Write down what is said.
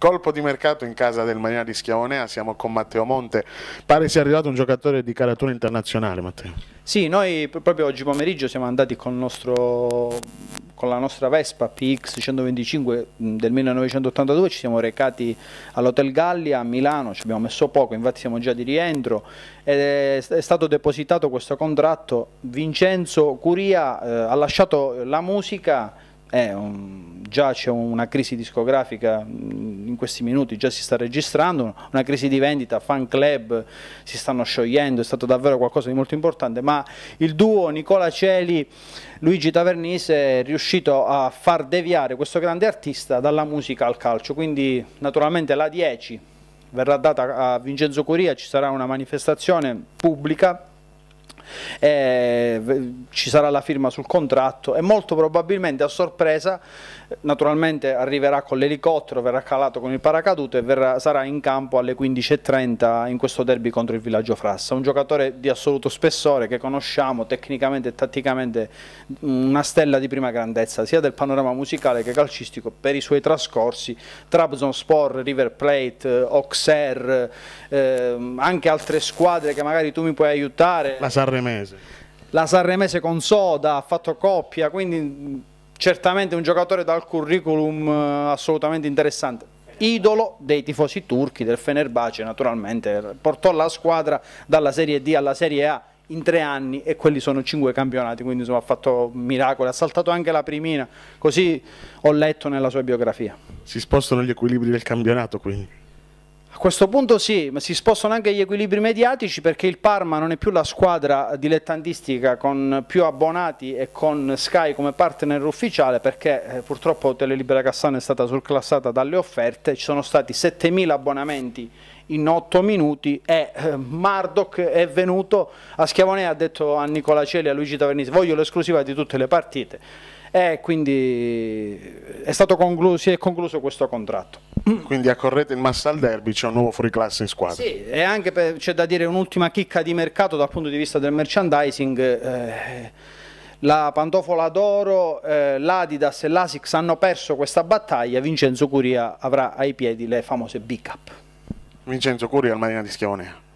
Colpo di mercato in casa del Marina di Schiavonea, ah, siamo con Matteo Monte. Pare sia arrivato un giocatore di caratura internazionale, Matteo. Sì, noi proprio oggi pomeriggio siamo andati con, nostro, con la nostra Vespa PX 125 del 1982, ci siamo recati all'Hotel Gallia a Milano, ci abbiamo messo poco, infatti siamo già di rientro, ed è stato depositato questo contratto. Vincenzo Curia eh, ha lasciato la musica, eh, un, già c'è una crisi discografica questi minuti già si sta registrando, una crisi di vendita, fan club si stanno sciogliendo, è stato davvero qualcosa di molto importante, ma il duo Nicola Celi, Luigi Tavernise è riuscito a far deviare questo grande artista dalla musica al calcio, quindi naturalmente la 10 verrà data a Vincenzo Curia, ci sarà una manifestazione pubblica eh, ci sarà la firma sul contratto e molto probabilmente a sorpresa naturalmente arriverà con l'elicottero, verrà calato con il paracadute e verrà, sarà in campo alle 15.30 in questo derby contro il Villaggio Frassa, un giocatore di assoluto spessore che conosciamo tecnicamente e tatticamente una stella di prima grandezza sia del panorama musicale che calcistico per i suoi trascorsi Trabzonspor, River Plate, Auxerre, eh, anche altre squadre che magari tu mi puoi aiutare. La Sarre Sanremese. La Sanremese con Soda, ha fatto coppia, quindi mm, certamente un giocatore dal curriculum eh, assolutamente interessante. Idolo dei tifosi turchi del Fenerbahce, naturalmente, portò la squadra dalla Serie D alla Serie A in tre anni e quelli sono cinque campionati, quindi insomma ha fatto miracoli, ha saltato anche la primina, così ho letto nella sua biografia. Si spostano gli equilibri del campionato quindi. A questo punto sì, ma si spostano anche gli equilibri mediatici perché il Parma non è più la squadra dilettantistica con più abbonati e con Sky come partner ufficiale perché eh, purtroppo Tele Libera Cassano è stata surclassata dalle offerte, ci sono stati 7.000 abbonamenti in otto minuti e eh, Mardoc è venuto a Schiavone ha detto a Nicola Celi e a Luigi Tavernisi voglio l'esclusiva di tutte le partite e quindi è stato concluso, si è concluso questo contratto. Quindi a Correte il Massa al derby c'è un nuovo fuoriclasse in squadra. Sì, e anche c'è da dire un'ultima chicca di mercato dal punto di vista del merchandising. Eh, la Pantofola d'Oro, eh, l'Adidas e l'Asics hanno perso questa battaglia, Vincenzo Curia avrà ai piedi le famose b up Vincenzo Curi al Marina di Schiavone.